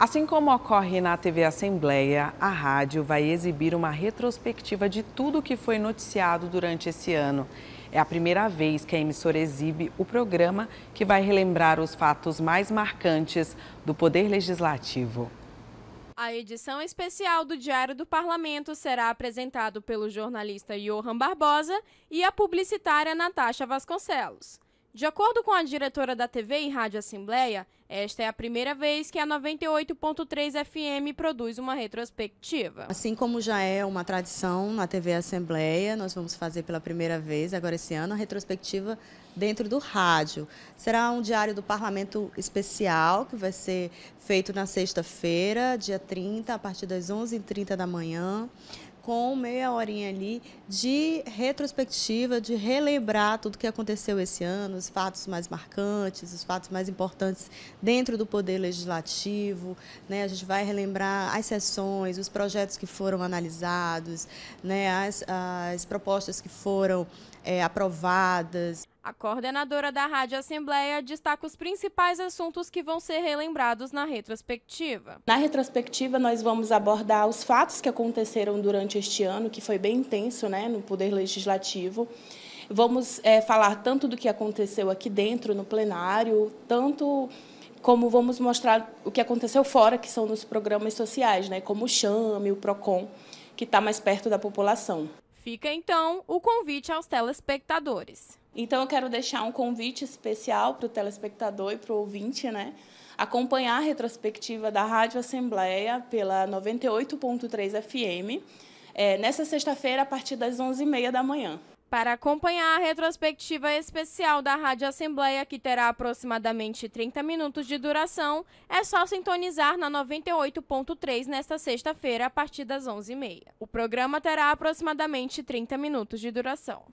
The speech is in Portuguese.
Assim como ocorre na TV Assembleia, a rádio vai exibir uma retrospectiva de tudo o que foi noticiado durante esse ano. É a primeira vez que a emissora exibe o programa que vai relembrar os fatos mais marcantes do Poder Legislativo. A edição especial do Diário do Parlamento será apresentado pelo jornalista Johan Barbosa e a publicitária Natasha Vasconcelos. De acordo com a diretora da TV e Rádio Assembleia, esta é a primeira vez que a 98.3 FM produz uma retrospectiva. Assim como já é uma tradição na TV Assembleia, nós vamos fazer pela primeira vez agora esse ano a retrospectiva dentro do rádio. Será um diário do parlamento especial que vai ser feito na sexta-feira, dia 30, a partir das 11h30 da manhã com meia horinha ali de retrospectiva, de relembrar tudo o que aconteceu esse ano, os fatos mais marcantes, os fatos mais importantes dentro do Poder Legislativo. Né? A gente vai relembrar as sessões, os projetos que foram analisados, né? as, as propostas que foram é, aprovadas. A coordenadora da Rádio Assembleia destaca os principais assuntos que vão ser relembrados na retrospectiva. Na retrospectiva, nós vamos abordar os fatos que aconteceram durante este ano, que foi bem intenso né, no Poder Legislativo. Vamos é, falar tanto do que aconteceu aqui dentro, no plenário, tanto como vamos mostrar o que aconteceu fora, que são nos programas sociais, né, como o CHAME, o PROCON, que está mais perto da população. Fica então o convite aos telespectadores. Então, eu quero deixar um convite especial para o telespectador e para o ouvinte, né? Acompanhar a retrospectiva da Rádio Assembleia pela 98.3 FM, é, nessa sexta-feira, a partir das 11h30 da manhã. Para acompanhar a retrospectiva especial da Rádio Assembleia, que terá aproximadamente 30 minutos de duração, é só sintonizar na 98.3 nesta sexta-feira, a partir das 11h30. O programa terá aproximadamente 30 minutos de duração.